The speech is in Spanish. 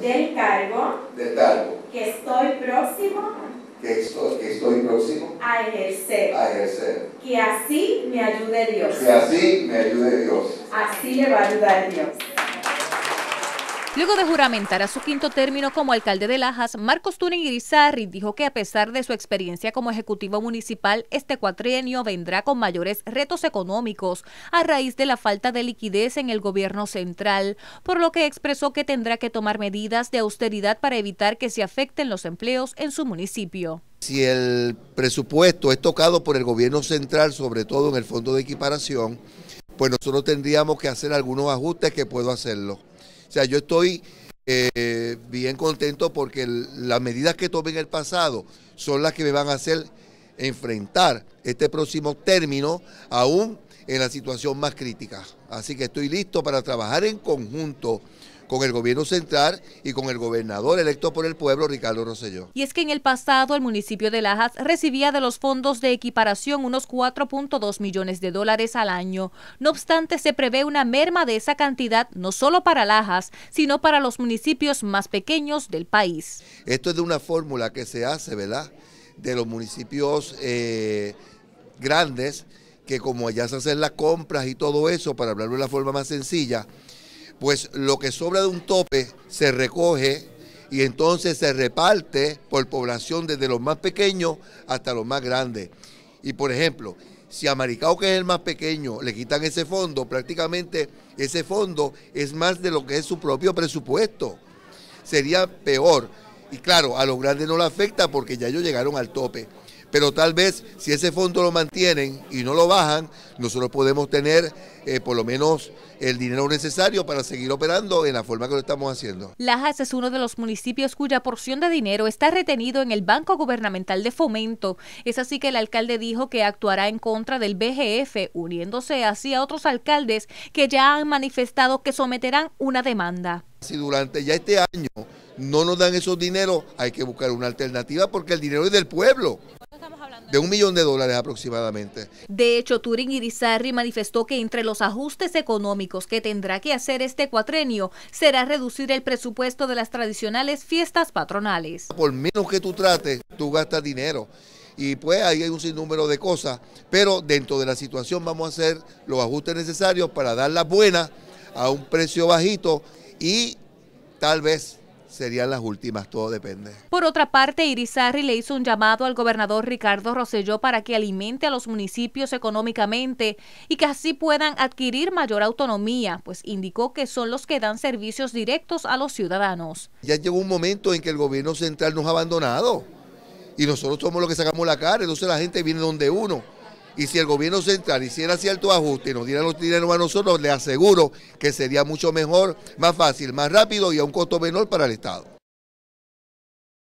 del cargo, del cargo que estoy próximo que estoy, que estoy próximo a ejercer, a ejercer. Que así me ayude Dios. Que así me ayude Dios. Así le va a ayudar Dios. Luego de juramentar a su quinto término como alcalde de Lajas, Marcos Turing Irizarri dijo que a pesar de su experiencia como ejecutivo municipal, este cuatrienio vendrá con mayores retos económicos a raíz de la falta de liquidez en el gobierno central, por lo que expresó que tendrá que tomar medidas de austeridad para evitar que se afecten los empleos en su municipio. Si el presupuesto es tocado por el gobierno central, sobre todo en el fondo de equiparación, pues nosotros tendríamos que hacer algunos ajustes que puedo hacerlo. O sea, yo estoy eh, bien contento porque las medidas que tomé en el pasado son las que me van a hacer enfrentar este próximo término aún en la situación más crítica. Así que estoy listo para trabajar en conjunto con el gobierno central y con el gobernador electo por el pueblo, Ricardo Rosselló. Y es que en el pasado el municipio de Lajas recibía de los fondos de equiparación unos 4.2 millones de dólares al año. No obstante, se prevé una merma de esa cantidad no solo para Lajas, sino para los municipios más pequeños del país. Esto es de una fórmula que se hace, ¿verdad? De los municipios eh, grandes, que como allá se hacen las compras y todo eso, para hablarlo de la forma más sencilla, pues lo que sobra de un tope se recoge y entonces se reparte por población desde los más pequeños hasta los más grandes. Y por ejemplo, si a Maricao, que es el más pequeño, le quitan ese fondo, prácticamente ese fondo es más de lo que es su propio presupuesto. Sería peor. Y claro, a los grandes no le afecta porque ya ellos llegaron al tope pero tal vez si ese fondo lo mantienen y no lo bajan, nosotros podemos tener eh, por lo menos el dinero necesario para seguir operando en la forma que lo estamos haciendo. Lajas es uno de los municipios cuya porción de dinero está retenido en el Banco Gubernamental de Fomento. Es así que el alcalde dijo que actuará en contra del BGF, uniéndose así a otros alcaldes que ya han manifestado que someterán una demanda. Si durante ya este año no nos dan esos dineros, hay que buscar una alternativa porque el dinero es del pueblo de un millón de dólares aproximadamente. De hecho, Turing Irizarri manifestó que entre los ajustes económicos que tendrá que hacer este cuatrenio será reducir el presupuesto de las tradicionales fiestas patronales. Por menos que tú trates, tú gastas dinero. Y pues ahí hay un sinnúmero de cosas, pero dentro de la situación vamos a hacer los ajustes necesarios para dar la buena a un precio bajito y tal vez serían las últimas, todo depende. Por otra parte, Irizarry le hizo un llamado al gobernador Ricardo Rosselló para que alimente a los municipios económicamente y que así puedan adquirir mayor autonomía, pues indicó que son los que dan servicios directos a los ciudadanos. Ya llegó un momento en que el gobierno central nos ha abandonado y nosotros somos los que sacamos la cara, entonces la gente viene donde uno. Y si el gobierno central hiciera cierto ajuste y nos diera los dineros a nosotros, le aseguro que sería mucho mejor, más fácil, más rápido y a un costo menor para el Estado.